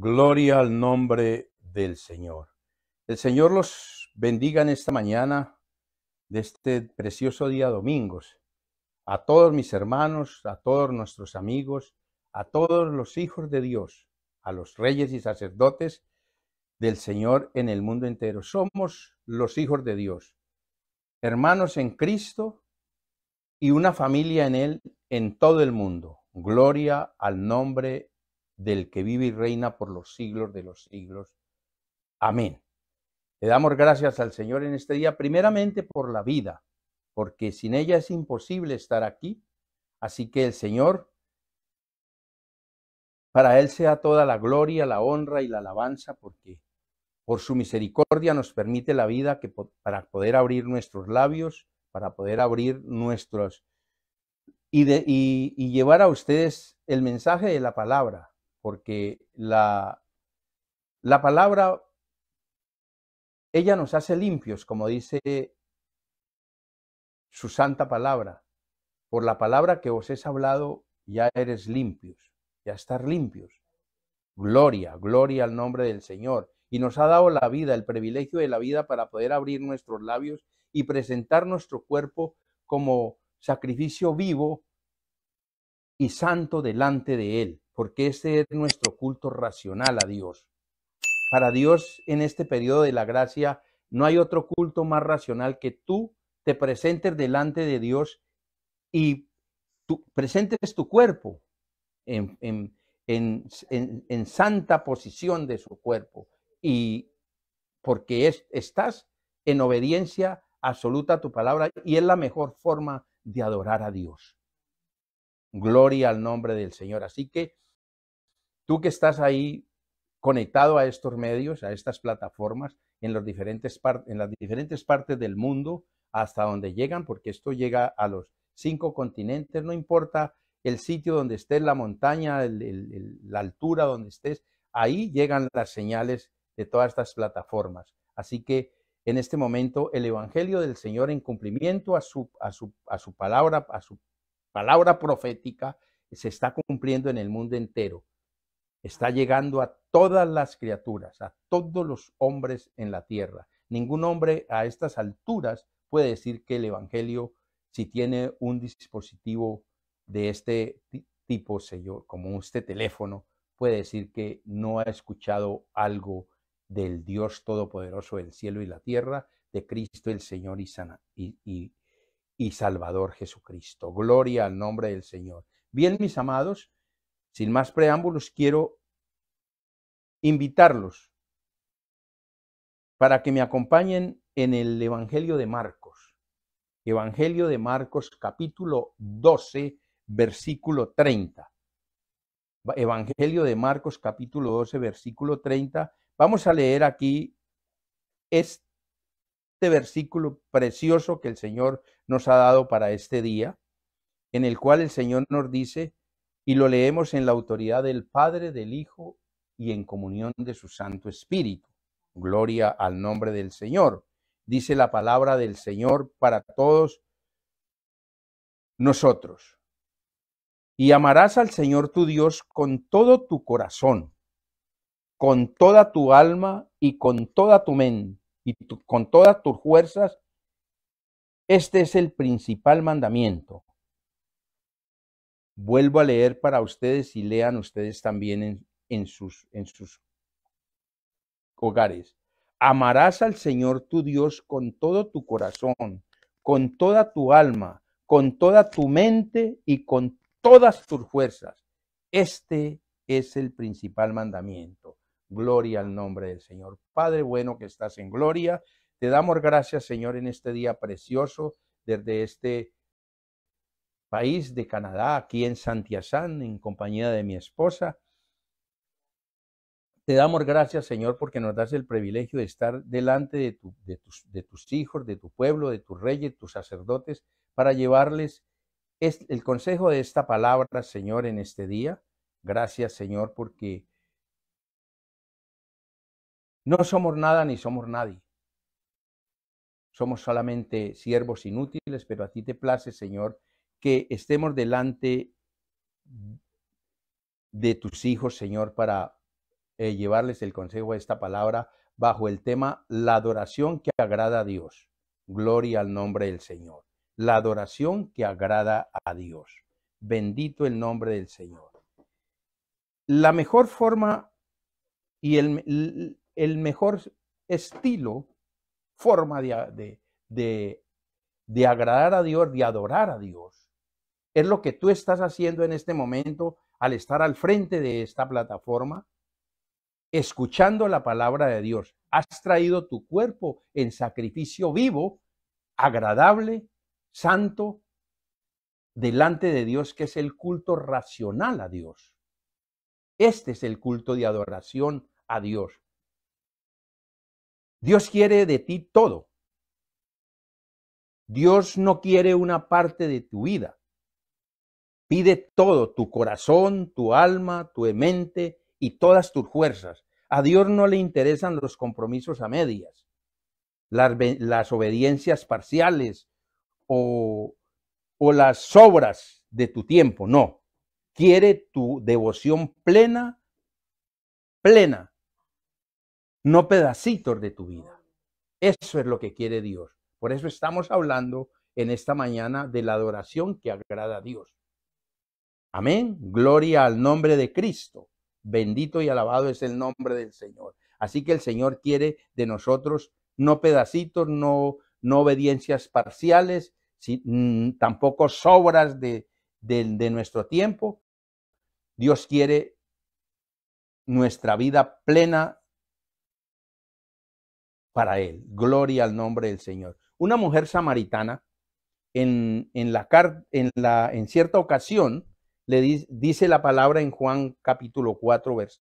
Gloria al nombre del Señor. El Señor los bendiga en esta mañana de este precioso día domingos. A todos mis hermanos, a todos nuestros amigos, a todos los hijos de Dios, a los reyes y sacerdotes del Señor en el mundo entero. Somos los hijos de Dios, hermanos en Cristo y una familia en Él en todo el mundo. Gloria al nombre del que vive y reina por los siglos de los siglos. Amén. Le damos gracias al Señor en este día, primeramente por la vida, porque sin ella es imposible estar aquí. Así que el Señor, para Él sea toda la gloria, la honra y la alabanza, porque por su misericordia nos permite la vida que, para poder abrir nuestros labios, para poder abrir nuestros y, y llevar a ustedes el mensaje de la palabra, porque la, palabra, ella nos hace limpios, como dice su santa palabra. Por la palabra que os he hablado, ya eres limpios, ya estar limpios. Gloria, gloria al nombre del Señor. Y nos ha dado la vida, el privilegio de la vida para poder abrir nuestros labios y presentar nuestro cuerpo como sacrificio vivo, y santo delante de Él, porque ese es nuestro culto racional a Dios. Para Dios en este periodo de la gracia no hay otro culto más racional que tú te presentes delante de Dios y tú presentes tu cuerpo en, santa posición de su cuerpo y porque estás en obediencia absoluta a tu palabra y es la mejor forma de adorar a Dios. Gloria al nombre del Señor. Así que tú que estás ahí conectado a estos medios, a estas plataformas, en, los diferentes en las diferentes partes del mundo, hasta donde llegan, porque esto llega a los cinco continentes, no importa el sitio donde estés, la montaña, la altura donde estés, ahí llegan las señales de todas estas plataformas. Así que en este momento el Evangelio del Señor en cumplimiento a su, a su, a su palabra, a su palabra profética se está cumpliendo en el mundo entero. Está llegando a todas las criaturas, a todos los hombres en la tierra. Ningún hombre a estas alturas puede decir que el Evangelio, si tiene un dispositivo de este tipo, señor, como este teléfono, puede decir que no ha escuchado algo del Dios Todopoderoso del cielo y la tierra, de Cristo el Señor y, sana, y, y Salvador Jesucristo. Gloria al nombre del Señor. Bien, mis amados, sin más preámbulos, quiero invitarlos para que me acompañen en el Evangelio de Marcos. Evangelio de Marcos capítulo 12, versículo 30. Evangelio de Marcos capítulo 12, versículo 30. Vamos a leer aquí este este versículo precioso que el Señor nos ha dado para este día, en el cual el Señor nos dice, y lo leemos en la autoridad del Padre, del Hijo y en comunión de su Santo Espíritu. Gloria al nombre del Señor. Dice la palabra del Señor para todos nosotros. Y amarás al Señor tu Dios con todo tu corazón, con toda tu alma y con toda tu mente y con todas tus fuerzas. Este es el principal mandamiento. Vuelvo a leer para ustedes y lean ustedes también en, en sus, en sus hogares. Amarás al Señor tu Dios con todo tu corazón, con toda tu alma, con toda tu mente y con todas tus fuerzas. Este es el principal mandamiento. Gloria al nombre del Señor. Padre bueno que estás en gloria, te damos gracias, Señor, en este día precioso desde este país de Canadá, aquí en Santiazán, en compañía de mi esposa. Te damos gracias, Señor, porque nos das el privilegio de estar delante de, tu, de, tus, de tus, hijos, de tu pueblo, de tus reyes, tus sacerdotes, para llevarles el consejo de esta palabra, Señor, en este día. Gracias, Señor, porque no somos nada ni somos nadie. Somos solamente siervos inútiles, pero a ti te place, Señor, que estemos delante de tus hijos, Señor, para eh, llevarles el consejo de esta palabra bajo el tema la adoración que agrada a Dios. Gloria al nombre del Señor. La adoración que agrada a Dios. Bendito el nombre del Señor. La mejor forma y el, el mejor estilo, forma de, de, agradar a Dios, de adorar a Dios. Es lo que tú estás haciendo en este momento al estar al frente de esta plataforma, escuchando la palabra de Dios. Has traído tu cuerpo en sacrificio vivo, agradable, santo, delante de Dios, que es el culto racional a Dios. Este es el culto de adoración a Dios. Dios quiere de ti todo. Dios no quiere una parte de tu vida. Pide todo, tu corazón, tu alma, tu mente y todas tus fuerzas. A Dios no le interesan los compromisos a medias, las, obediencias parciales o, o las sobras de tu tiempo, no. Quiere tu devoción plena, plena no pedacitos de tu vida. Eso es lo que quiere Dios. Por eso estamos hablando en esta mañana de la adoración que agrada a Dios. Amén. Gloria al nombre de Cristo. Bendito y alabado es el nombre del Señor. Así que el Señor quiere de nosotros no pedacitos, no, obediencias parciales, mm, tampoco sobras de, de nuestro tiempo. Dios quiere nuestra vida plena para él. Gloria al nombre del Señor. Una mujer samaritana en, en, cierta ocasión le dice la palabra en Juan capítulo 4, verso,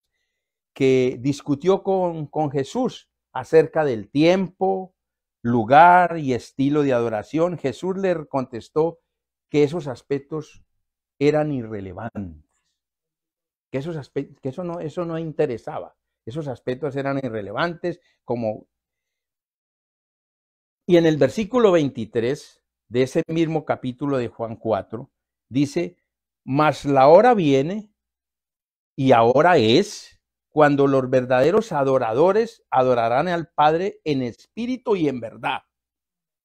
que discutió con, con Jesús acerca del tiempo, lugar y estilo de adoración. Jesús le contestó que esos aspectos eran irrelevantes, que, esos aspectos, que eso, no, eso no interesaba, esos aspectos eran irrelevantes como y en el versículo 23 de ese mismo capítulo de Juan 4, dice, mas la hora viene y ahora es cuando los verdaderos adoradores adorarán al Padre en espíritu y en verdad,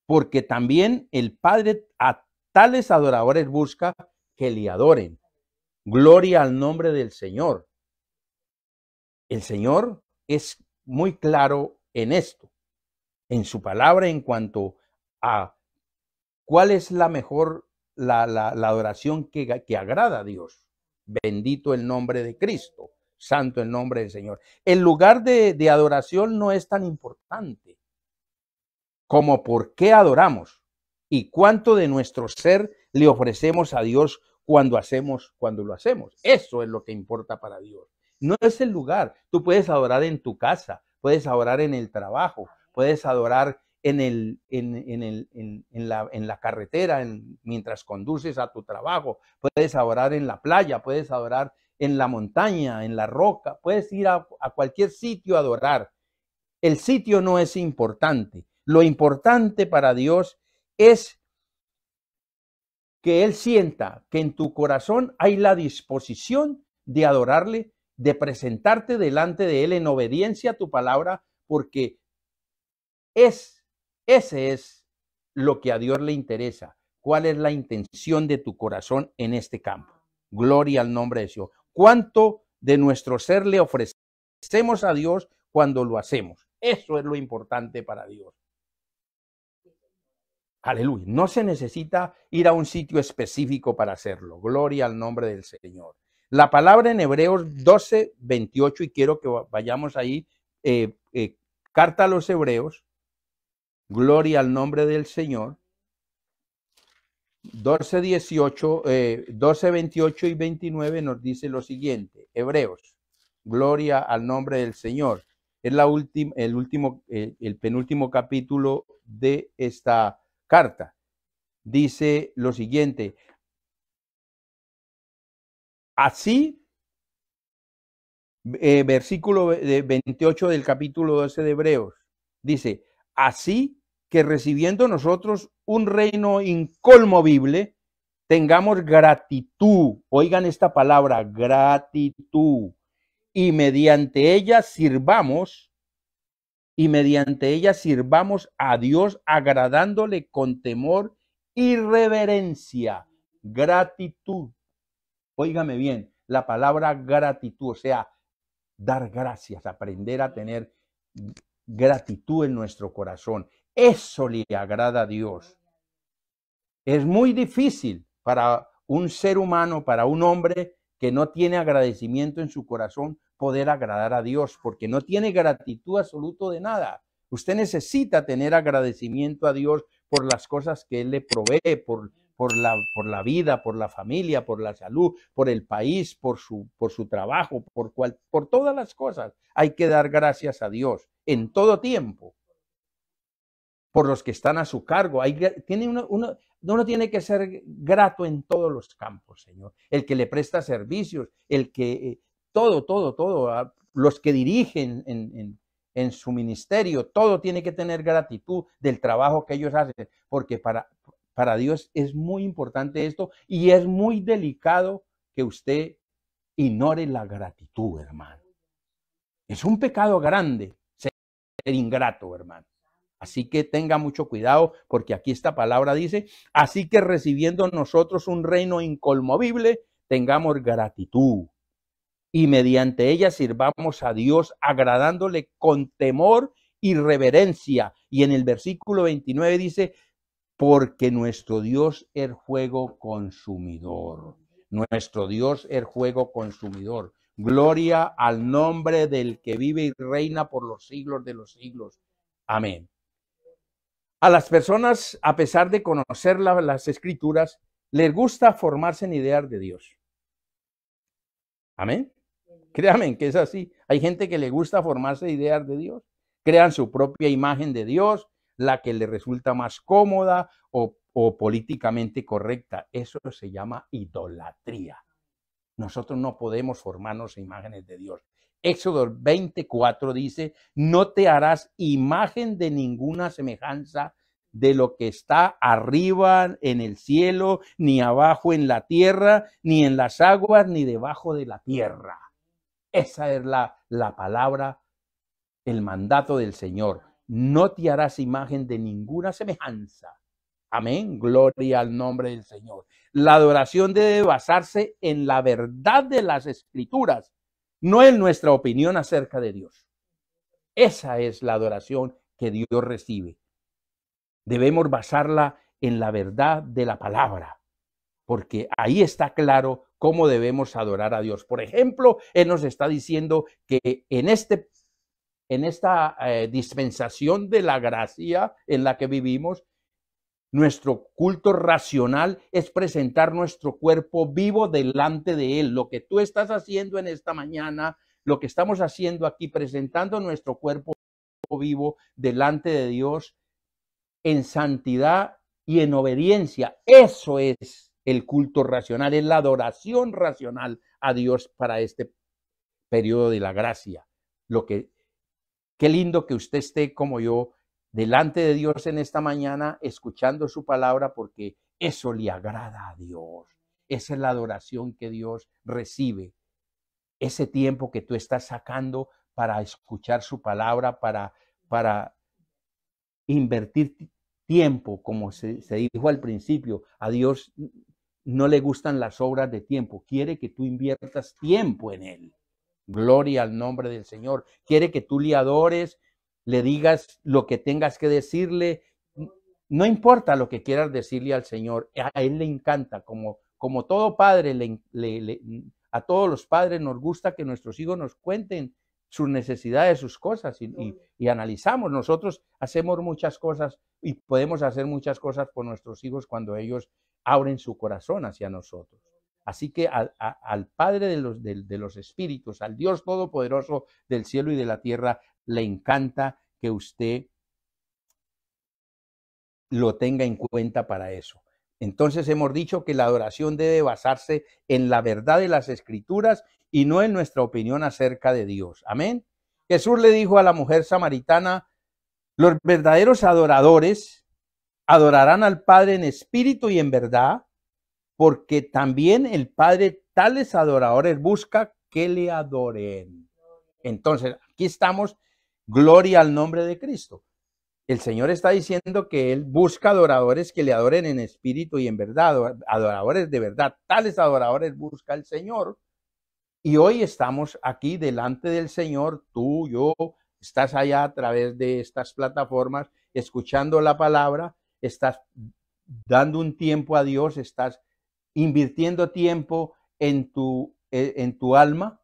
porque también el Padre a tales adoradores busca que le adoren. Gloria al nombre del Señor. El Señor es muy claro en esto en su palabra en cuanto a cuál es la mejor, la, adoración que, que agrada a Dios. Bendito el nombre de Cristo, santo el nombre del Señor. El lugar de, de adoración no es tan importante como por qué adoramos y cuánto de nuestro ser le ofrecemos a Dios cuando hacemos, cuando lo hacemos. Eso es lo que importa para Dios. No es el lugar. Tú puedes adorar en tu casa, puedes adorar en el trabajo, puedes adorar en, el, en, en, en la, carretera, mientras conduces a tu trabajo, puedes adorar en la playa, puedes adorar en la montaña, en la roca, puedes ir a, a cualquier sitio a adorar. El sitio no es importante. Lo importante para Dios es que Él sienta que en tu corazón hay la disposición de adorarle, de presentarte delante de Él en obediencia a tu palabra, porque es, ese es lo que a Dios le interesa. ¿Cuál es la intención de tu corazón en este campo? Gloria al nombre de Dios. ¿Cuánto de nuestro ser le ofrecemos a Dios cuando lo hacemos? Eso es lo importante para Dios. Aleluya. No se necesita ir a un sitio específico para hacerlo. Gloria al nombre del Señor. La palabra en Hebreos 12, 28, y quiero que vayamos ahí, eh, eh, carta a los Hebreos, Gloria al nombre del Señor. 12, 18, 12, 28 y 29 nos dice lo siguiente, Hebreos, gloria al nombre del Señor. Es la el, último, el penúltimo capítulo de esta carta. Dice lo siguiente, así, eh, versículo 28 del capítulo 12 de Hebreos, dice, así que recibiendo nosotros un reino incolmovible, tengamos gratitud, oigan esta palabra, gratitud, y mediante ella sirvamos, y mediante ella sirvamos a Dios agradándole con temor y reverencia, gratitud. Óigame bien, la palabra gratitud, o sea, dar gracias, aprender a tener gratitud en nuestro corazón. Eso le agrada a Dios. Es muy difícil para un ser humano, para un hombre que no tiene agradecimiento en su corazón, poder agradar a Dios, porque no tiene gratitud absoluta de nada. Usted necesita tener agradecimiento a Dios por las cosas que Él le provee, por por la, por la vida, por la familia, por la salud, por el país, por su, por su trabajo, por, por todas las cosas. Hay que dar gracias a Dios en todo tiempo por los que están a su cargo. Hay, tiene uno, uno, uno tiene que ser grato en todos los campos, Señor. El que le presta servicios, el que eh, todo, todo, todo, ah, los que dirigen en, su ministerio, todo tiene que tener gratitud del trabajo que ellos hacen, porque para, para Dios es muy importante esto y es muy delicado que usted ignore la gratitud, hermano. Es un pecado grande ser ingrato, hermano. Así que tenga mucho cuidado porque aquí esta palabra dice, así que recibiendo nosotros un reino inconmovible, tengamos gratitud y mediante ella sirvamos a Dios agradándole con temor y reverencia. Y en el versículo 29 dice, porque nuestro Dios es juego consumidor. Nuestro Dios es juego consumidor. Gloria al nombre del que vive y reina por los siglos de los siglos. Amén. A las personas, a pesar de conocer las escrituras, les gusta formarse en ideas de Dios. Amén. Créanme que es así. Hay gente que le gusta formarse ideas de Dios. Crean su propia imagen de Dios, la que le resulta más cómoda o, políticamente correcta. Eso se llama idolatría. Nosotros no podemos formarnos imágenes de Dios. Éxodo 24 dice, no te harás imagen de ninguna semejanza de lo que está arriba en el cielo, ni abajo en la tierra, ni en las aguas, ni debajo de la tierra. Esa es la palabra, el mandato del Señor no te harás imagen de ninguna semejanza. Amén. Gloria al nombre del Señor. La adoración debe basarse en la verdad de las escrituras, no en nuestra opinión acerca de Dios. Esa es la adoración que Dios recibe. Debemos basarla en la verdad de la palabra, porque ahí está claro cómo debemos adorar a Dios. Por ejemplo, Él nos está diciendo que en este en esta eh, dispensación de la gracia en la que vivimos, nuestro culto racional es presentar nuestro cuerpo vivo delante de Él. Lo que tú estás haciendo en esta mañana, lo que estamos haciendo aquí, presentando nuestro cuerpo vivo delante de Dios en santidad y en obediencia. Eso es el culto racional, es la adoración racional a Dios para este periodo de la gracia. Lo que Qué lindo que usted esté como yo delante de Dios en esta mañana escuchando su palabra porque eso le agrada a Dios. Esa es la adoración que Dios recibe. Ese tiempo que tú estás sacando para escuchar su palabra, para, para invertir tiempo, como se, se dijo al principio, a Dios no le gustan las obras de tiempo, quiere que tú inviertas tiempo en Él. Gloria al nombre del Señor. Quiere que tú le adores, le digas lo que tengas que decirle. No importa lo que quieras decirle al Señor, a Él le encanta, como, como todo padre, a todos los padres nos gusta que nuestros hijos nos cuenten sus necesidades, sus cosas y, analizamos. Nosotros hacemos muchas cosas y podemos hacer muchas cosas por nuestros hijos cuando ellos abren su corazón hacia nosotros. Así que al, Padre de los, de los Espíritus, al Dios Todopoderoso del cielo y de la tierra, le encanta que usted lo tenga en cuenta para eso. Entonces hemos dicho que la adoración debe basarse en la verdad de las escrituras y no en nuestra opinión acerca de Dios. Amén. Jesús le dijo a la mujer samaritana, los verdaderos adoradores adorarán al Padre en espíritu y en verdad, porque también el Padre tales adoradores busca que le adoren. Entonces, aquí estamos, gloria al nombre de Cristo. El Señor está diciendo que Él busca adoradores que le adoren en espíritu y en verdad, adoradores de verdad, tales adoradores busca el Señor. Y hoy estamos aquí delante del Señor, tú, yo, estás allá a través de estas plataformas, escuchando la palabra, estás dando un tiempo a Dios, estás invirtiendo tiempo en tu, eh, en tu alma,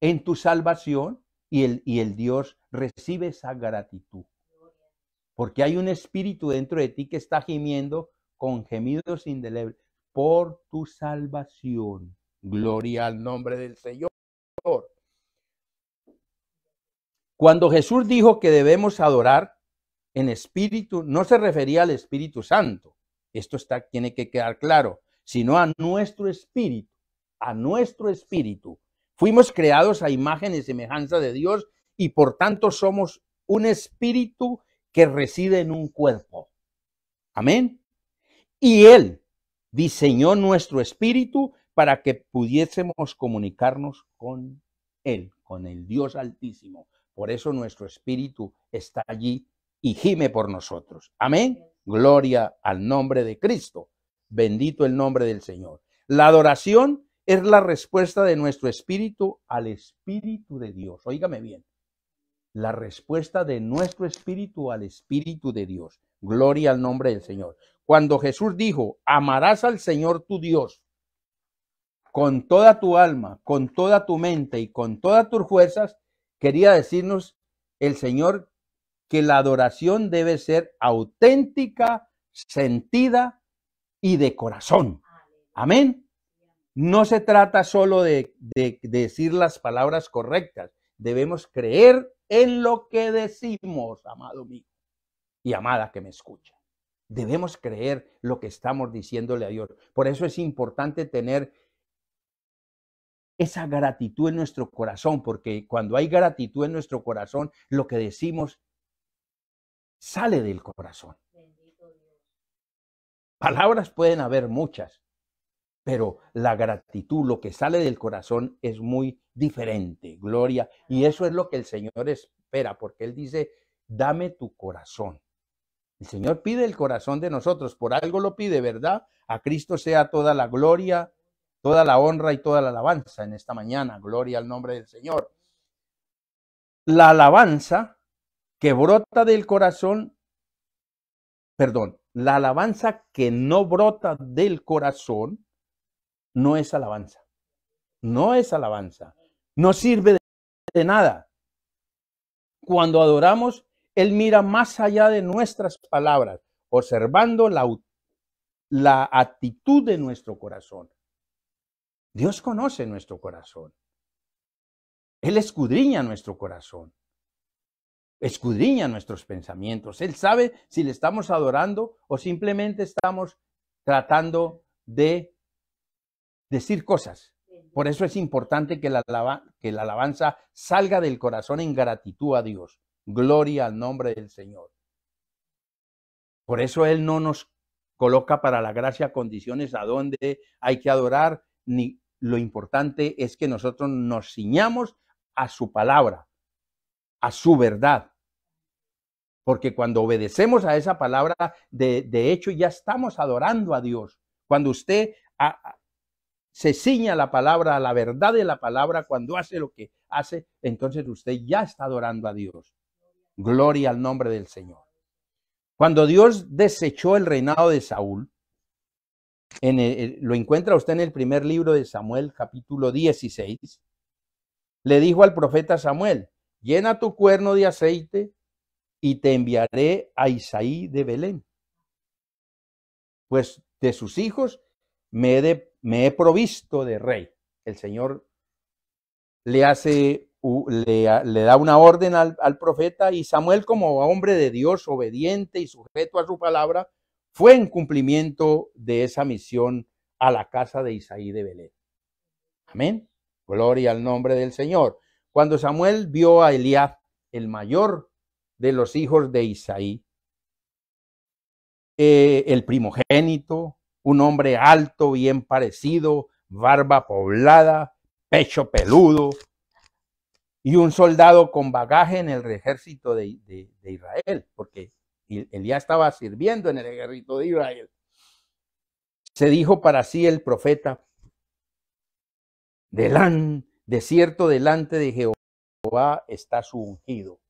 en tu salvación, y el, y el Dios recibe esa gratitud. Porque hay un espíritu dentro de ti que está gimiendo con gemidos indelebles por tu salvación. Gloria al nombre del Señor. Cuando Jesús dijo que debemos adorar en espíritu, no se refería al Espíritu Santo, esto tiene que quedar claro, sino a nuestro espíritu, a nuestro espíritu. Fuimos creados a imagen y semejanza de Dios y por tanto somos un espíritu que reside en un cuerpo. Amén. Y Él diseñó nuestro espíritu para que pudiésemos comunicarnos con Él, con el Dios Altísimo. Por eso nuestro espíritu está allí y gime por nosotros. Amén. Gloria al nombre de Cristo. Bendito el nombre del Señor. La adoración es la respuesta de nuestro espíritu al espíritu de Dios. Óigame bien. La respuesta de nuestro espíritu al espíritu de Dios. Gloria al nombre del Señor. Cuando Jesús dijo, amarás al Señor tu Dios con toda tu alma, con toda tu mente y con todas tus fuerzas, quería decirnos el Señor que la adoración debe ser auténtica, sentida y de corazón. Amén. No se trata solo de, decir las palabras correctas, debemos creer en lo que decimos, amado mío y amada que me escucha. Debemos creer lo que estamos diciéndole a Dios. Por eso es importante tener esa gratitud en nuestro corazón, porque cuando hay gratitud en nuestro corazón, lo que decimos sale del corazón. Palabras pueden haber muchas, pero la gratitud, lo que sale del corazón es muy diferente, gloria. Y eso es lo que el Señor espera, porque Él dice, dame tu corazón. El Señor pide el corazón de nosotros, por algo lo pide, ¿verdad? A Cristo sea toda la gloria, toda la honra y toda la alabanza en esta mañana. Gloria al nombre del Señor. La alabanza que brota del corazón, perdón, la alabanza que no brota del corazón no es alabanza. No es alabanza. No sirve de, nada. Cuando adoramos, Él mira más allá de nuestras palabras, observando la, la actitud de nuestro corazón. Dios conoce nuestro corazón. Él escudriña nuestro corazón escudriña nuestros pensamientos. Él sabe si le estamos adorando o simplemente estamos tratando de decir cosas. Por eso es importante que la, que la alabanza salga del corazón en gratitud a Dios. Gloria al nombre del Señor. Por eso Él no nos coloca para la gracia condiciones a donde hay que adorar, ni lo importante es que nosotros nos ciñamos a su palabra, a su verdad. Porque cuando obedecemos a esa palabra, de, hecho ya estamos adorando a Dios. Cuando usted se ciña la palabra, a la verdad de la palabra, cuando hace lo que hace, entonces usted ya está adorando a Dios. Gloria al nombre del Señor. Cuando Dios desechó el reinado de Saúl, en lo encuentra usted en el primer libro de Samuel, capítulo 16, le dijo al profeta Samuel, llena tu cuerno de aceite y te enviaré a Isaí de Belén. Pues de sus hijos me he, provisto de rey. El Señor le hace, le, le da una orden al, al profeta y Samuel como hombre de Dios, obediente y sujeto a su palabra, fue en cumplimiento de esa misión a la casa de Isaí de Belén. Amén. Gloria al nombre del Señor. Cuando Samuel vio a Elías, el mayor de los hijos de Isaí, eh, el primogénito, un hombre alto, bien parecido, barba poblada, pecho peludo, y un soldado con bagaje en el ejército de, de Israel, porque Elías estaba sirviendo en el ejército de Israel. Se dijo para sí el profeta, delante de cierto, delante de Jehová está su ungido.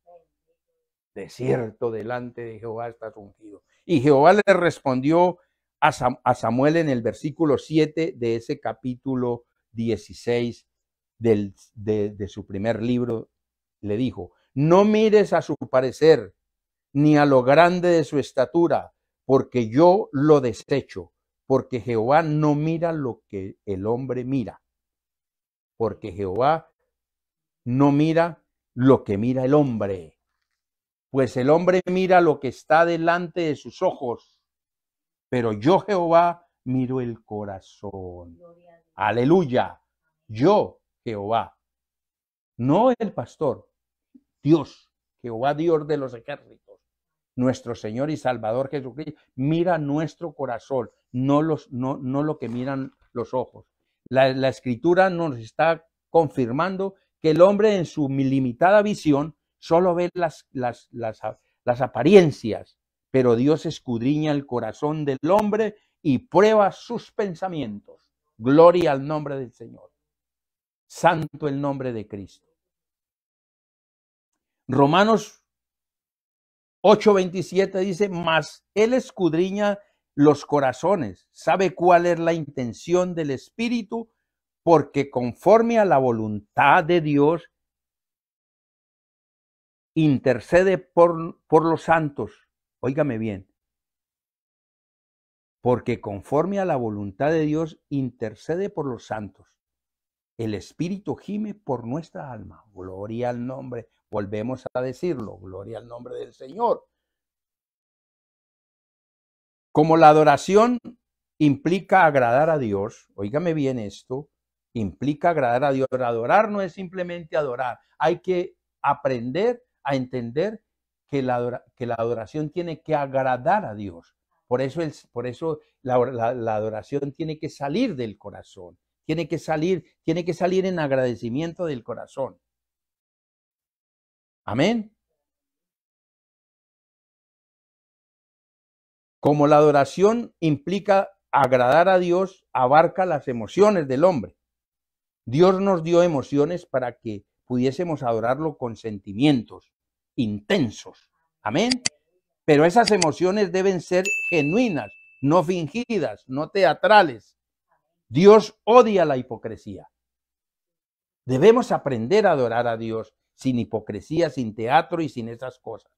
De cierto, delante de Jehová está su ungido. Y Jehová le respondió a Samuel en el versículo 7 de ese capítulo 16 del, de su primer libro. Le dijo, no mires a su parecer, ni a lo grande de su estatura, porque yo lo desecho, porque Jehová no mira lo que el hombre mira, porque Jehová no mira lo que mira el hombre, pues el hombre mira lo que está delante de sus ojos, pero yo Jehová miro el corazón. Aleluya, yo Jehová, no el pastor, Dios, Jehová Dios de los ejércitos, nuestro Señor y Salvador Jesucristo, mira nuestro corazón, no, los, no, no lo que miran los ojos. La, escritura nos está confirmando que el hombre en su limitada visión solo ve las, apariencias, pero Dios escudriña el corazón del hombre y prueba sus pensamientos. Gloria al nombre del Señor. Santo el nombre de Cristo. Romanos 8:27 dice, mas Él escudriña los corazones, sabe cuál es la intención del Espíritu, porque conforme a la voluntad de Dios, intercede por, por los santos. Óigame bien, porque conforme a la voluntad de Dios intercede por los santos. El Espíritu gime por nuestra alma. Gloria al nombre. Volvemos a decirlo, gloria al nombre del Señor. Como la adoración implica agradar a Dios, oígame bien esto, implica agradar a Dios. Adorar no es simplemente adorar, hay que aprender a entender que la, adoración tiene que agradar a Dios. Por eso, por eso la, la, adoración tiene que salir del corazón, tiene que salir, tiene que salir en agradecimiento del corazón. Amén. Como la adoración implica agradar a Dios, abarca las emociones del hombre. Dios nos dio emociones para que pudiésemos adorarlo con sentimientos intensos. Amén. Pero esas emociones deben ser genuinas, no fingidas, no teatrales. Dios odia la hipocresía. Debemos aprender a adorar a Dios sin hipocresía, sin teatro y sin esas cosas.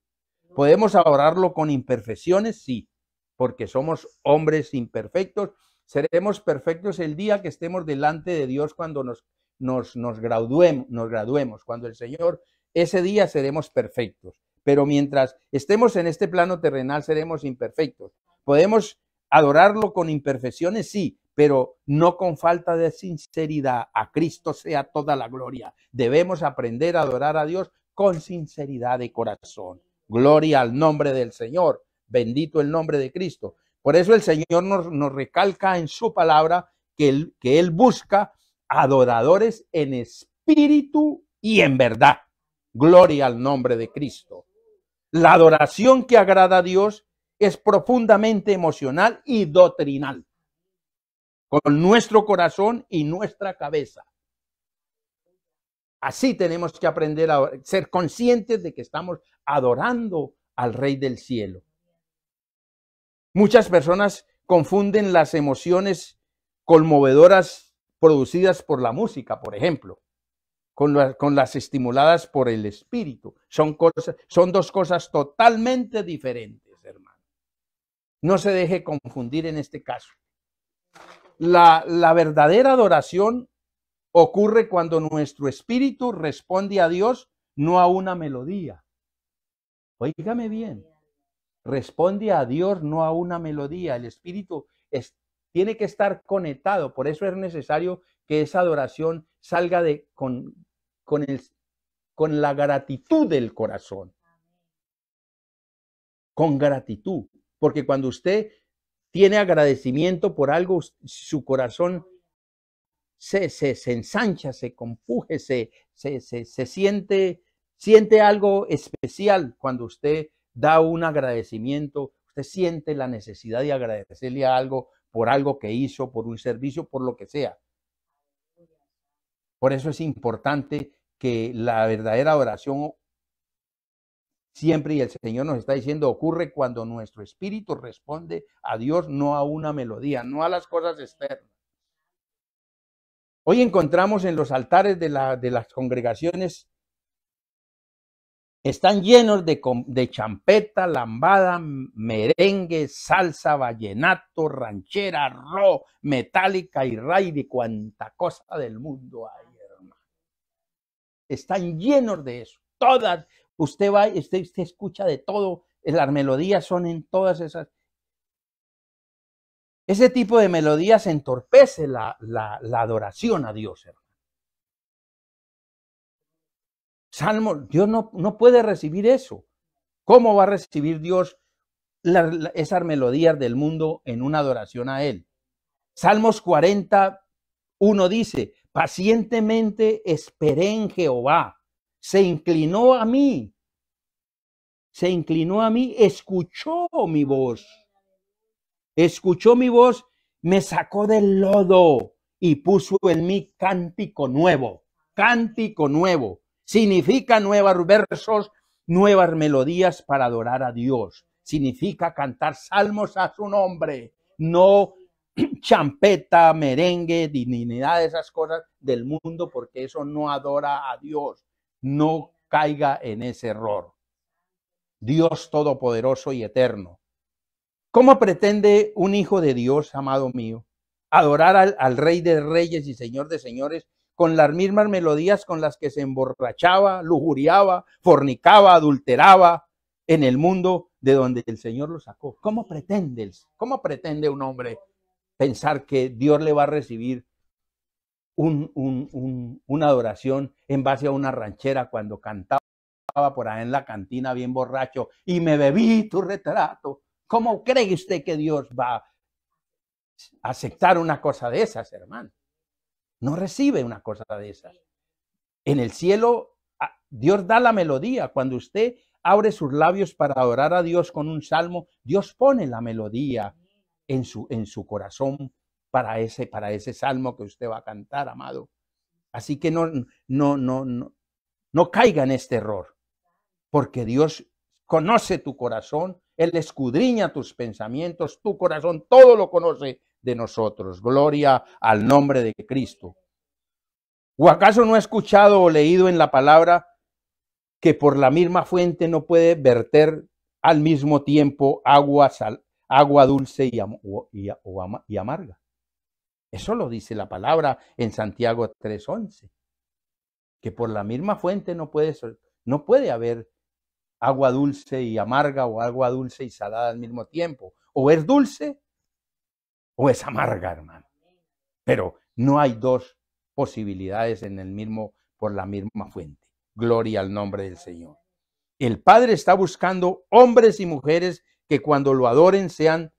¿Podemos adorarlo con imperfecciones? Sí porque somos hombres imperfectos. Seremos perfectos el día que estemos delante de Dios cuando nos, nos, graduemos, nos graduemos, cuando el Señor, ese día seremos perfectos. Pero mientras estemos en este plano terrenal, seremos imperfectos. Podemos adorarlo con imperfecciones, sí, pero no con falta de sinceridad. A Cristo sea toda la gloria. Debemos aprender a adorar a Dios con sinceridad de corazón. Gloria al nombre del Señor. Bendito el nombre de Cristo. Por eso el Señor nos, recalca en su palabra que que él busca adoradores en espíritu y en verdad. Gloria al nombre de Cristo. La adoración que agrada a Dios es profundamente emocional y doctrinal, con nuestro corazón y nuestra cabeza. Así tenemos que aprender a ser conscientes de que estamos adorando al Rey del Cielo. Muchas personas confunden las emociones conmovedoras producidas por la música, por ejemplo, con, las estimuladas por el espíritu. Son, dos cosas totalmente diferentes, hermano. No se deje confundir en este caso. La, verdadera adoración ocurre cuando nuestro espíritu responde a Dios, no a una melodía. Oígame bien responde a Dios, no a una melodía. El espíritu tiene que estar conectado. Por eso es necesario que esa adoración salga de, con, con, el, con la gratitud del corazón. Con gratitud. Porque cuando usted tiene agradecimiento por algo, su corazón se, se, ensancha, se se, se, siente, siente algo especial cuando usted da un agradecimiento, usted siente la necesidad de agradecerle a algo por algo que hizo, por un servicio, por lo que sea. Por eso es importante que la verdadera oración siempre, y el Señor nos está diciendo, ocurre cuando nuestro espíritu responde a Dios, no a una melodía, no a las cosas externas. Hoy encontramos en los altares de, de las congregaciones están llenos de, champeta, lambada, merengue, salsa, vallenato, ranchera, ro, metálica y ray de cuanta cosa del mundo hay, hermano. Están llenos de eso. Todas, usted va, usted, usted escucha de todo, las melodías son en todas esas. Ese tipo de melodías entorpece la, la adoración a Dios, hermano. Salmo, Dios no, puede recibir eso. ¿Cómo va a recibir Dios esas melodías del mundo en una adoración a Él? Salmos 40, 1 dice, pacientemente esperé en Jehová, se inclinó a mí, se inclinó a mí, escuchó mi voz, escuchó mi voz, me sacó del lodo y puso en mí cántico nuevo, cántico nuevo significa nuevos versos, nuevas melodías para adorar a Dios, significa cantar salmos a su nombre, no champeta, merengue, dignidad, esas cosas del mundo, porque eso no adora a Dios. No caiga en ese error. Dios todopoderoso y eterno. ¿Cómo pretende un hijo de Dios, amado mío, adorar al Rey de Reyes y Señor de Señores con las mismas melodías con las que se emborrachaba, lujuriaba, fornicaba, adulteraba en el mundo de donde el Señor lo sacó. ¿Cómo pretende, cómo pretende un hombre pensar que Dios le va a recibir una adoración en base a una ranchera cuando cantaba por ahí en la cantina bien borracho y me bebí tu retrato? ¿Cómo cree usted que Dios va a aceptar una cosa de esas, hermano? no recibe una cosa de esas. En el cielo, ah, Dios da la melodía. Cuando usted abre sus labios para adorar a Dios con un salmo, Dios pone la melodía en su, en su corazón para ese, para ese salmo que usted va a cantar, amado. Así que no, no, no, no, no caiga en este error, porque Dios conoce tu corazón, Él escudriña tus pensamientos, tu corazón, todo lo conoce de nosotros. Gloria al nombre de Cristo. ¿O acaso no ha escuchado o leído en la palabra que por la misma fuente no puede verter al mismo tiempo agua, sal, agua dulce y, y, amarga? Eso lo dice la palabra en Santiago 3:11, que por la misma fuente no puede, no puede haber agua dulce y amarga o agua dulce y salada al mismo tiempo. O es dulce o es amarga, hermano. Pero no hay dos posibilidades en el mismo, por la misma fuente. Gloria al nombre del Señor. El Padre está buscando hombres y mujeres que cuando lo adoren sean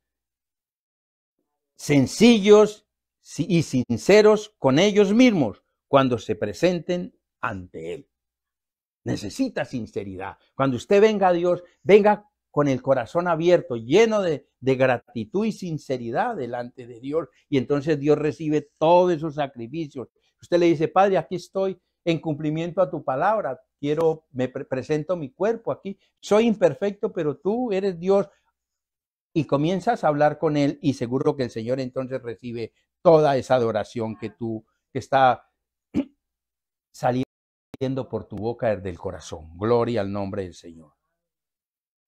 sencillos y sinceros con ellos mismos cuando se presenten ante Él. Necesita sinceridad. Cuando usted venga a Dios, venga con el corazón abierto, lleno de, gratitud y sinceridad delante de Dios. Y entonces Dios recibe todos esos sacrificios. Usted le dice, Padre, aquí estoy en cumplimiento a tu palabra. Quiero, me presento mi cuerpo aquí. Soy imperfecto, pero tú eres Dios. Y comienzas a hablar con Él y seguro que el Señor entonces recibe toda esa adoración que tú, que está saliendo por tu boca desde el corazón. Gloria al nombre del Señor.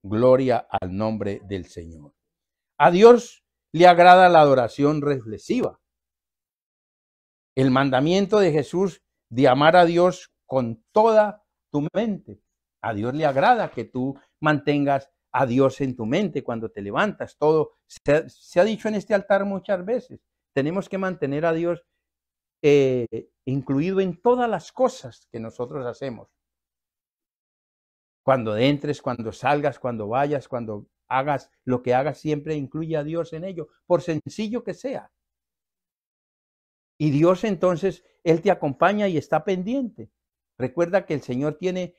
Gloria al nombre del Señor. A Dios le agrada la adoración reflexiva. El mandamiento de Jesús de amar a Dios con toda tu mente. A Dios le agrada que tú mantengas a Dios en tu mente cuando te levantas. Todo se, ha dicho en este altar muchas veces. Tenemos que mantener a Dios eh, incluido en todas las cosas que nosotros hacemos. Cuando entres, cuando salgas, cuando vayas, cuando hagas lo que hagas, siempre incluye a Dios en ello, por sencillo que sea. Y Dios entonces, Él te acompaña y está pendiente. Recuerda que el Señor tiene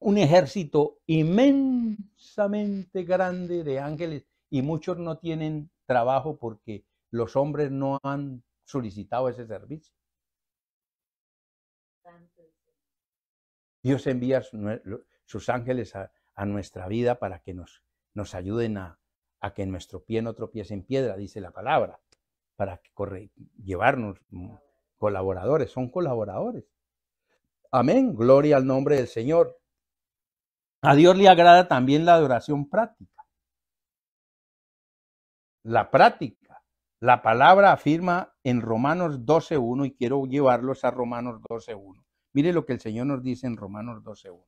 un ejército inmensamente grande de ángeles y muchos no tienen trabajo porque los hombres no han solicitado ese servicio. Dios envía sus ángeles a, nuestra vida para que nos, ayuden a, que nuestro pie no tropiece en piedra, dice la palabra, para que llevarnos mm, colaboradores, son colaboradores. Amén, gloria al nombre del Señor. A Dios le agrada también la adoración práctica. La práctica. La palabra afirma en Romanos 12.1 y quiero llevarlos a Romanos 12.1. Mire lo que el Señor nos dice en Romanos 12.1.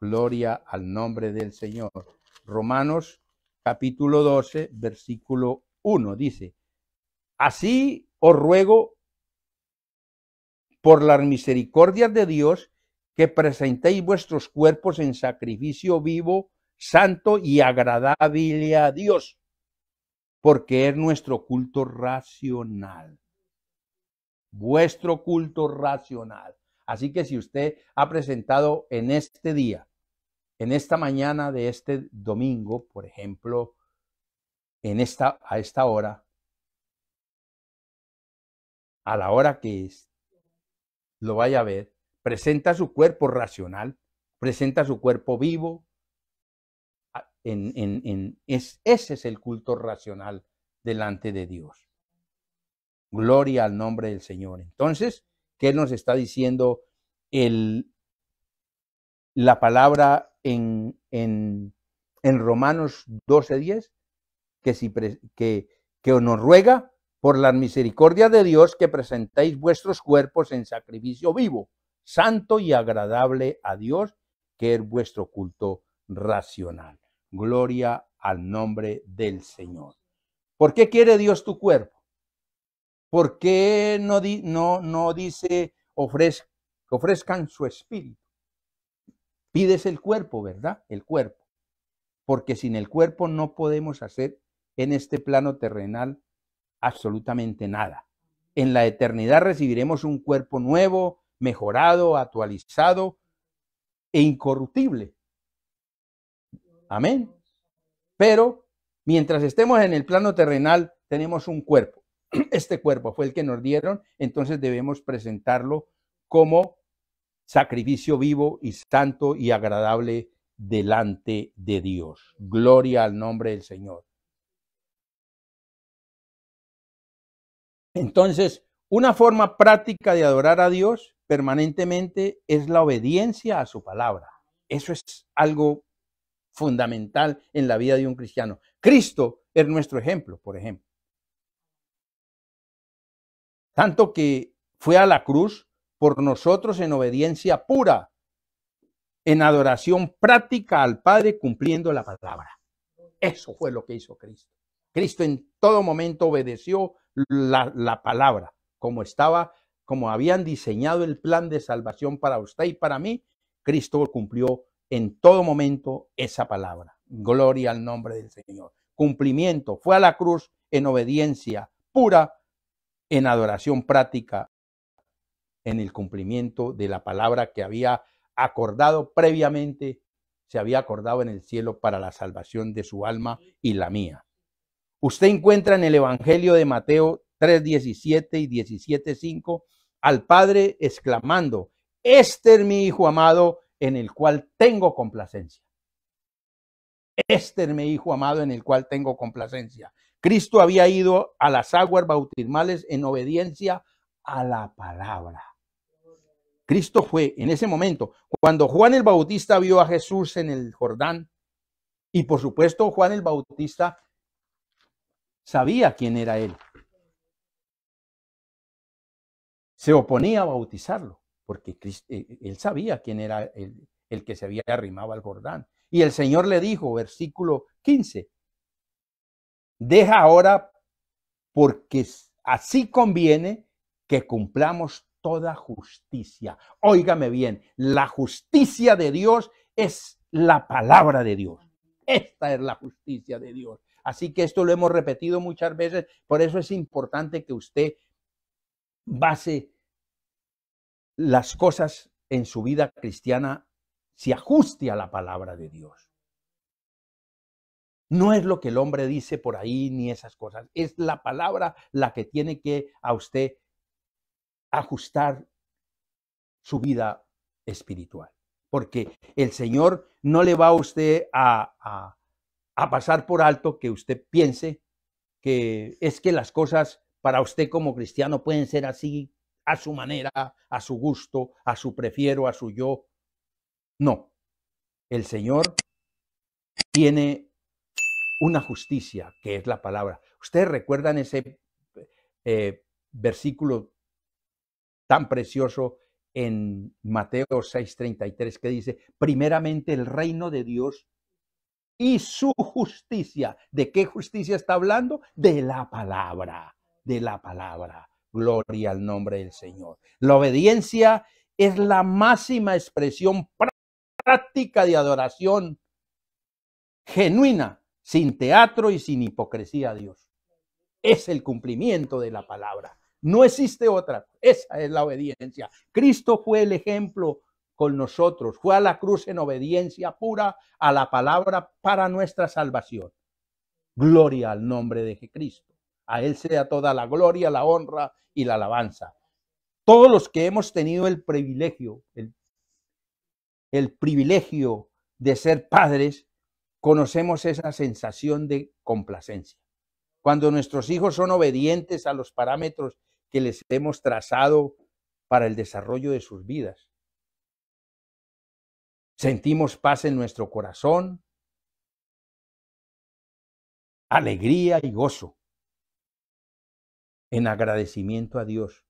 Gloria al nombre del Señor. Romanos capítulo 12, versículo 1 dice, así os ruego por las misericordias de Dios que presentéis vuestros cuerpos en sacrificio vivo, santo y agradable a Dios, porque es nuestro culto racional, vuestro culto racional. Así que si usted ha presentado en este día, en esta mañana de este domingo, por ejemplo, en esta, a esta hora, a la hora que lo vaya a ver, presenta su cuerpo racional, presenta su cuerpo vivo. en, es, ese es el culto racional delante de Dios. Gloria al nombre del Señor. Entonces, ¿Qué nos está diciendo la palabra en, en, en Romanos 12:10? Que, si, que, que nos ruega por la misericordia de Dios que presentéis vuestros cuerpos en sacrificio vivo, santo y agradable a Dios, que es vuestro culto racional. Gloria al nombre del Señor. ¿Por qué quiere Dios tu cuerpo? ¿Por qué no, no, no dice que ofrezcan su espíritu? Pides el cuerpo, ¿verdad? El cuerpo. Porque sin el cuerpo no podemos hacer en este plano terrenal absolutamente nada. En la eternidad recibiremos un cuerpo nuevo, mejorado, actualizado e incorruptible. Amén. Pero mientras estemos en el plano terrenal, tenemos un cuerpo. este cuerpo fue el que nos dieron, entonces debemos presentarlo como sacrificio vivo y santo y agradable delante de Dios. Gloria al nombre del Señor. Entonces, una forma práctica de adorar a Dios permanentemente es la obediencia a su palabra. Eso es algo fundamental en la vida de un cristiano. Cristo es nuestro ejemplo, por ejemplo tanto que fue a la cruz por nosotros en obediencia pura, en adoración práctica al Padre cumpliendo la palabra. Eso fue lo que hizo Cristo. Cristo en todo momento obedeció la, palabra, como estaba, como habían diseñado el plan de salvación para usted y para mí. Cristo cumplió en todo momento esa palabra. Gloria al nombre del Señor. Cumplimiento. Fue a la cruz en obediencia pura en adoración práctica, en el cumplimiento de la palabra que había acordado previamente, se había acordado en el cielo para la salvación de su alma y la mía. Usted encuentra en el Evangelio de Mateo 3:17 y 17:5 al Padre exclamando, «Éster, mi Hijo amado en el cual tengo complacencia. «Éster, mi Hijo amado en el cual tengo complacencia. Cristo había ido a las aguas bautismales en obediencia a la palabra. Cristo fue en ese momento, cuando Juan el Bautista vio a Jesús en el Jordán, y por supuesto Juan el Bautista sabía quién era él. Se oponía a bautizarlo, porque eh, eh, él sabía quién era el, el que se había arrimado al Jordán. Y el Señor le dijo, versículo 15, Deja ahora, porque así conviene que cumplamos toda justicia. Óigame bien, la justicia de Dios es la palabra de Dios. Esta es la justicia de Dios. Así que esto lo hemos repetido muchas veces, por eso es importante que usted base las cosas en su vida cristiana, se ajuste a la palabra de Dios. No es lo que el hombre dice por ahí ni esas cosas. Es la palabra la que tiene que a usted ajustar su vida espiritual. Porque el Señor no le va a usted a, a, pasar por alto que usted piense que es que las cosas para usted como cristiano pueden ser así, a su manera, a su gusto, a su prefiero, a su yo. No. El Señor tiene una justicia, que es la palabra. Ustedes recuerdan ese eh, versículo tan precioso en Mateo 6:33 que dice, primeramente el reino de Dios y su justicia. ¿De qué justicia está hablando? De la palabra, de la palabra. Gloria al nombre del Señor. La obediencia es la máxima expresión práctica de adoración genuina sin teatro y sin hipocresía a Dios. Es el cumplimiento de la palabra. No existe otra. Esa es la obediencia. Cristo fue el ejemplo con nosotros. Fue a la cruz en obediencia pura a la palabra para nuestra salvación. Gloria al nombre de Jesucristo. A Él sea toda la gloria, la honra y la alabanza. Todos los que hemos tenido el privilegio, el, el privilegio de ser padres, conocemos esa sensación de complacencia. Cuando nuestros hijos son obedientes a los parámetros que les hemos trazado para el desarrollo de sus vidas, sentimos paz en nuestro corazón, alegría y gozo en agradecimiento a Dios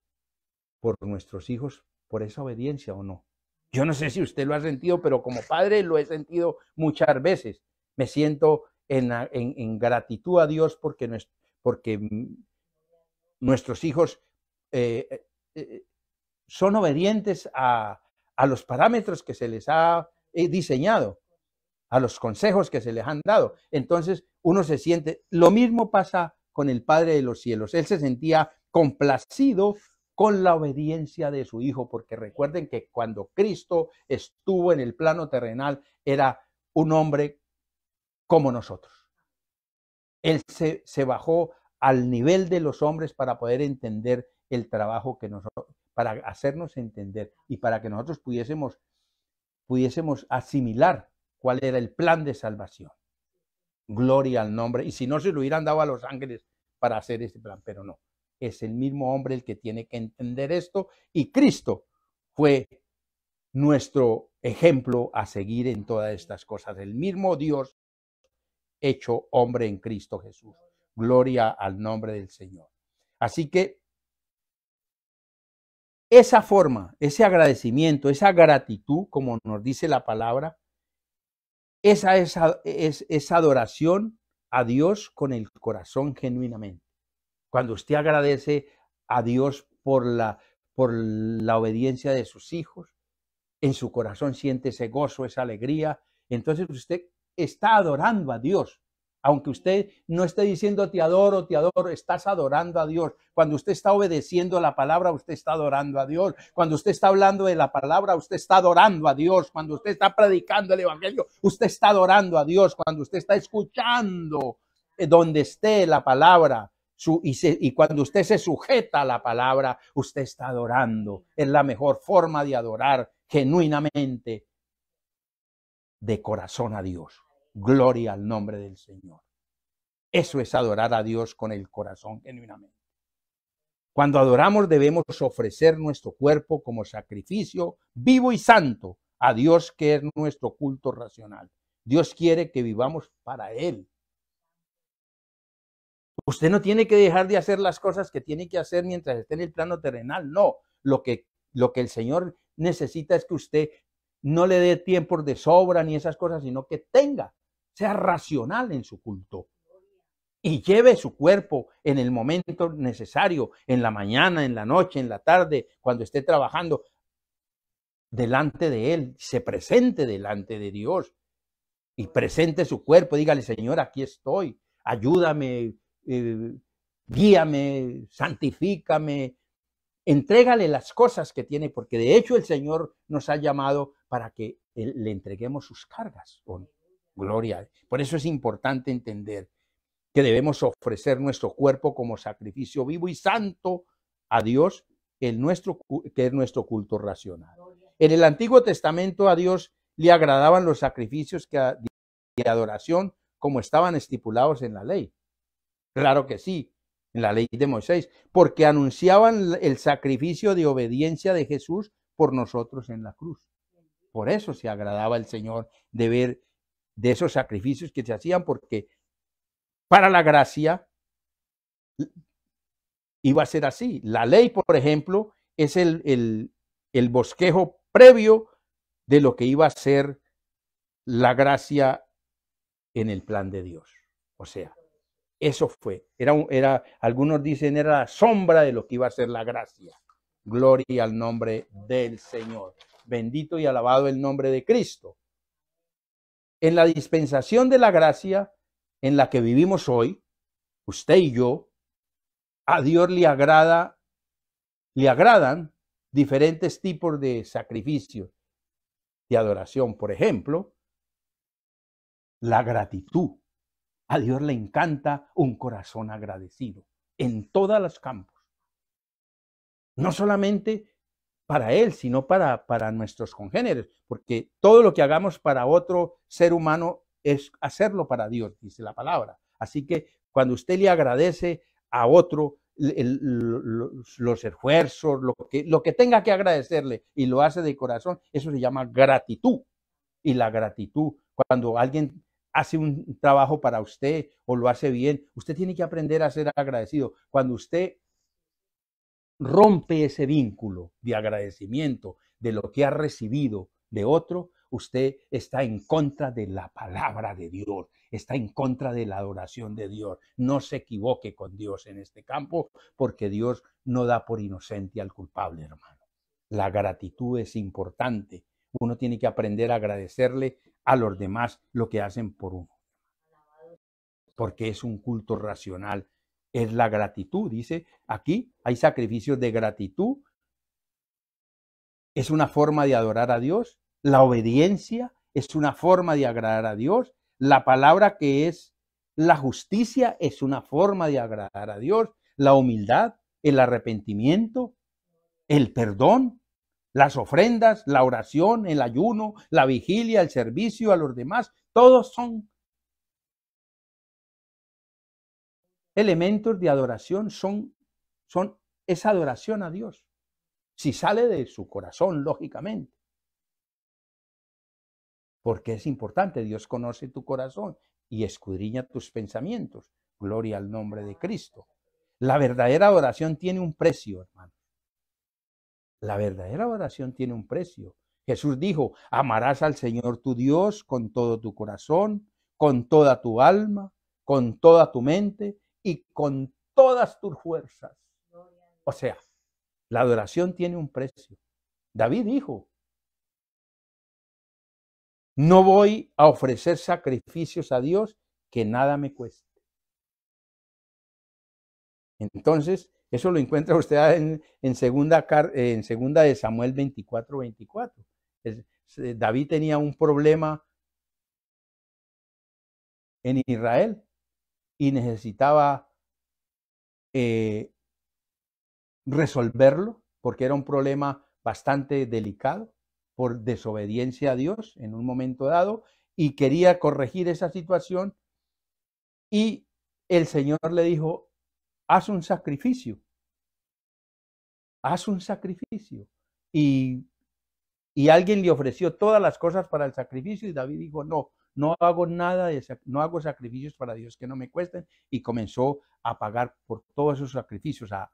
por nuestros hijos, por esa obediencia o no. Yo no sé si usted lo ha sentido, pero como padre lo he sentido muchas veces me siento en, gratitud a Dios porque, nuestros hijos eh, eh, eh, son obedientes a, a, los parámetros que se les ha diseñado, a los consejos que se les han dado. Entonces uno se siente, lo mismo pasa con el Padre de los cielos. Él se sentía complacido con la obediencia de su Hijo, porque recuerden que cuando Cristo estuvo en el plano terrenal era un hombre como nosotros. Él se, bajó al nivel de los hombres para poder entender el trabajo que nosotros, para hacernos entender y para que nosotros pudiésemos, pudiésemos asimilar cuál era el plan de salvación. Gloria al nombre. Y si no, se lo hubieran dado a los ángeles para hacer este plan, pero no. Es el mismo hombre el que tiene que entender esto y Cristo fue nuestro ejemplo a seguir en todas estas cosas. El mismo Dios hecho hombre en Cristo Jesús. Gloria al nombre del Señor. Así que esa forma, ese agradecimiento, esa gratitud, como nos dice la palabra, esa es, adoración a Dios con el corazón genuinamente. Cuando usted agradece a Dios por la, por la obediencia de sus hijos, en su corazón siente ese gozo, esa alegría. Entonces usted está adorando a Dios. Aunque usted no esté diciendo te adoro, te adoro, estás adorando a Dios. Cuando usted está obedeciendo la palabra, usted está adorando a Dios. Cuando usted está hablando de la palabra, usted está adorando a Dios. Cuando usted está predicando el Evangelio, usted está adorando a Dios. Cuando usted está escuchando eh, donde esté la palabra, y, y, cuando usted se sujeta a la palabra, usted está adorando. Es la mejor forma de adorar genuinamente de corazón a Dios. Gloria al nombre del Señor. Eso es adorar a Dios con el corazón genuinamente. Cuando adoramos debemos ofrecer nuestro cuerpo como sacrificio vivo y santo a Dios que es nuestro culto racional. Dios quiere que vivamos para Él. Usted no tiene que dejar de hacer las cosas que tiene que hacer mientras esté en el plano terrenal, no. Lo que, lo que el Señor necesita es que usted no le dé tiempos de sobra ni esas cosas, sino que tenga sea racional en su culto y lleve su cuerpo en el momento necesario, en la mañana, en la noche, en la tarde, cuando esté trabajando, delante de Él, se presente delante de Dios y presente su cuerpo, dígale, Señor, aquí estoy, ayúdame, eh, guíame, santifícame, entrégale las cosas que tiene, porque de hecho el Señor nos ha llamado para que eh, le entreguemos sus cargas gloria. Por eso es importante entender que debemos ofrecer nuestro cuerpo como sacrificio vivo y santo a Dios, que, nuestro, que es nuestro culto racional. En el Antiguo Testamento a Dios le agradaban los sacrificios de adoración como estaban estipulados en la ley. Claro que sí, en la ley de Moisés, porque anunciaban el sacrificio de obediencia de Jesús por nosotros en la cruz. Por eso se agradaba el Señor de ver de esos sacrificios que se hacían, porque para la gracia iba a ser así. La ley, por ejemplo, es el, bosquejo previo de lo que iba a ser la gracia en el plan de Dios. O sea, eso fue. Era, era, algunos dicen era la sombra de lo que iba a ser la gracia. Gloria al nombre del Señor. Bendito y alabado el nombre de Cristo en la dispensación de la gracia en la que vivimos hoy, usted y yo, a Dios le agrada, le agradan diferentes tipos de sacrificio y adoración. Por ejemplo, la gratitud. A Dios le encanta un corazón agradecido en todos los campos. No solamente para él, sino para, para nuestros congéneres, porque todo lo que hagamos para otro ser humano es hacerlo para Dios, dice la palabra. Así que cuando usted le agradece a otro los, los, esfuerzos, lo que, lo que tenga que agradecerle y lo hace de corazón, eso se llama gratitud. Y la gratitud, cuando alguien hace un trabajo para usted o lo hace bien, usted tiene que aprender a ser agradecido. Cuando usted rompe ese vínculo de agradecimiento de lo que ha recibido de otro, usted está en contra de la palabra de Dios, está en contra de la adoración de Dios. No se equivoque con Dios en este campo, porque Dios no da por inocente al culpable, hermano. La gratitud es importante. Uno tiene que aprender a agradecerle a los demás lo que hacen por uno, porque es un culto racional es la gratitud. Dice, aquí hay sacrificios de gratitud. Es una forma de adorar a Dios. La obediencia es una forma de agradar a Dios. La palabra que es la justicia es una forma de agradar a Dios. La humildad, el arrepentimiento, el perdón, las ofrendas, la oración, el ayuno, la vigilia, el servicio a los demás, todos son elementos de adoración son, son esa adoración a Dios, si sale de su corazón, lógicamente. Porque es importante, Dios conoce tu corazón y escudriña tus pensamientos. Gloria al nombre de Cristo. La verdadera adoración tiene un precio, hermano. La verdadera adoración tiene un precio. Jesús dijo, amarás al Señor tu Dios con todo tu corazón, con toda tu alma, con toda tu mente y con todas tus fuerzas. O sea, la adoración tiene un precio. David dijo, no voy a ofrecer sacrificios a Dios que nada me cueste. Entonces, eso lo encuentra usted en, en, segunda, en segunda de Samuel 24, David tenía un problema en Israel y necesitaba eh, resolverlo porque era un problema bastante delicado por desobediencia a Dios en un momento dado y quería corregir esa situación y el Señor le dijo, haz un sacrificio, haz un sacrificio. y alguien le ofreció todas las cosas para el sacrificio y David dijo, no, no hago nada, de, no hago sacrificios para Dios que no me cuesten, y comenzó a pagar por todos esos sacrificios, a,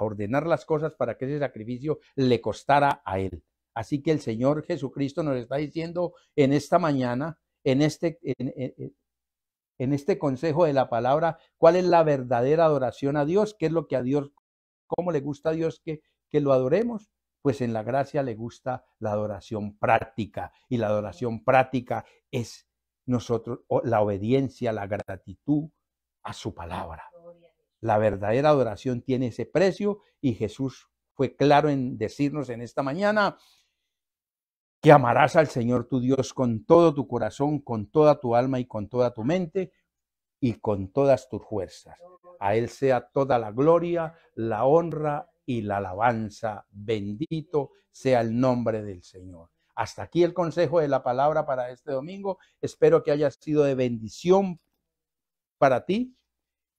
ordenar las cosas para que ese sacrificio le costara a él. Así que el Señor Jesucristo nos está diciendo en esta mañana, en este, en, este consejo de la palabra, cuál es la verdadera adoración a Dios, qué es lo que a Dios, cómo le gusta a Dios que, que lo adoremos pues en la gracia le gusta la adoración práctica y la adoración práctica es nosotros la obediencia, la gratitud a su palabra. La verdadera adoración tiene ese precio y Jesús fue claro en decirnos en esta mañana que amarás al Señor tu Dios con todo tu corazón, con toda tu alma y con toda tu mente y con todas tus fuerzas. A Él sea toda la gloria, la honra y la alabanza. Bendito sea el nombre del Señor. Hasta aquí el consejo de la palabra para este domingo. Espero que haya sido de bendición para ti.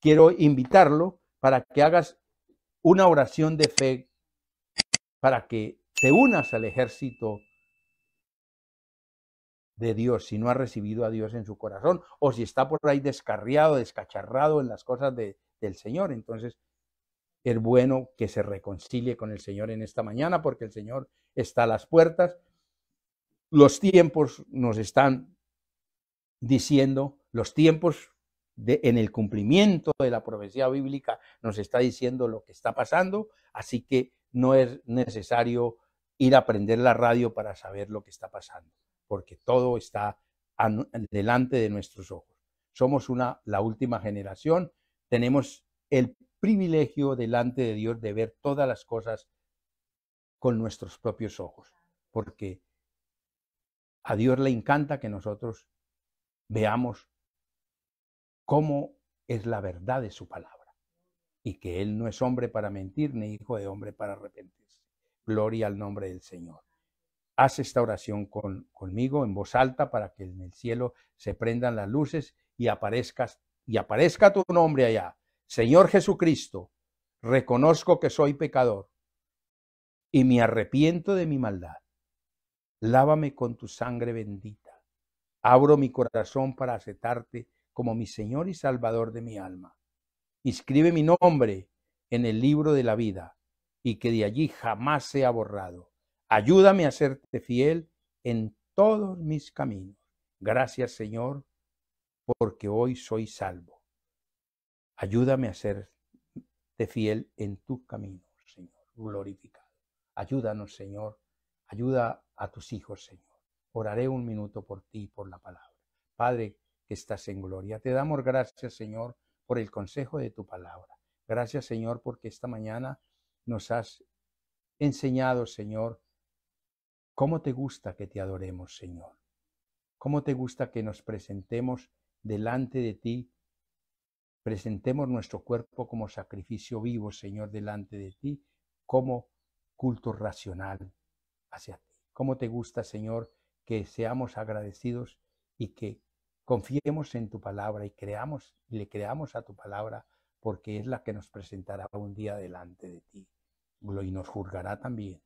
Quiero invitarlo para que hagas una oración de fe, para que te unas al ejército de Dios, si no ha recibido a Dios en su corazón, o si está por ahí descarriado, descacharrado en las cosas del Señor. Entonces, es bueno que se reconcilie con el Señor en esta mañana porque el Señor está a las puertas. Los tiempos nos están diciendo, los tiempos en el cumplimiento de la profecía bíblica nos está diciendo lo que está pasando, así que no es necesario ir a prender la radio para saber lo que está pasando, porque todo está delante de nuestros ojos. Somos una, la última generación, tenemos el privilegio delante de Dios de ver todas las cosas con nuestros propios ojos, porque a Dios le encanta que nosotros veamos cómo es la verdad de su palabra y que Él no es hombre para mentir ni hijo de hombre para arrepentirse. Gloria al nombre del Señor. Haz esta oración conmigo en voz alta para que en el cielo se prendan las luces y aparezcas y aparezca tu nombre allá. Señor Jesucristo, reconozco que soy pecador y me arrepiento de mi maldad. Lávame con tu sangre bendita. Abro mi corazón para aceptarte como mi Señor y Salvador de mi alma. Inscribe mi nombre en el libro de la vida y que de allí jamás sea borrado. Ayúdame a serte fiel en todos mis caminos. Gracias Señor, porque hoy soy salvo. Ayúdame a ser de fiel en tu camino, Señor, glorificado. Ayúdanos, Señor. Ayuda a tus hijos, Señor. Oraré un minuto por ti y por la palabra. Padre, que estás en gloria. Te damos gracias, Señor, por el consejo de tu palabra. Gracias, Señor, porque esta mañana nos has enseñado, Señor, cómo te gusta que te adoremos, Señor. Cómo te gusta que nos presentemos delante de ti presentemos nuestro cuerpo como sacrificio vivo, Señor, delante de ti, como culto racional hacia ti. ¿Cómo te gusta, Señor, que seamos agradecidos y que confiemos en tu palabra y creamos y le creamos a tu palabra porque es la que nos presentará un día delante de ti y nos juzgará también.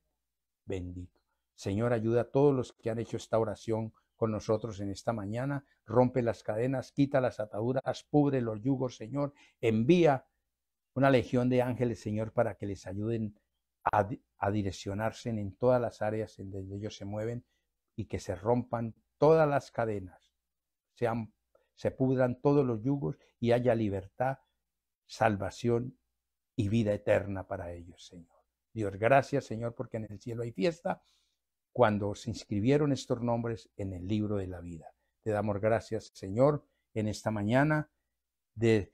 Bendito. Señor, ayuda a todos los que han hecho esta oración con nosotros en esta mañana. Rompe las cadenas, quita las ataduras, pubre los yugos, Señor. Envía una legión de ángeles, Señor, para que les ayuden a, a direccionarse en todas las áreas en donde ellos se mueven y que se rompan todas las cadenas, sean, se pudran todos los yugos y haya libertad, salvación y vida eterna para ellos, Señor. Dios, gracias, Señor, porque en el cielo hay fiesta cuando se inscribieron estos nombres en el libro de la vida. Te damos gracias, Señor, en esta mañana de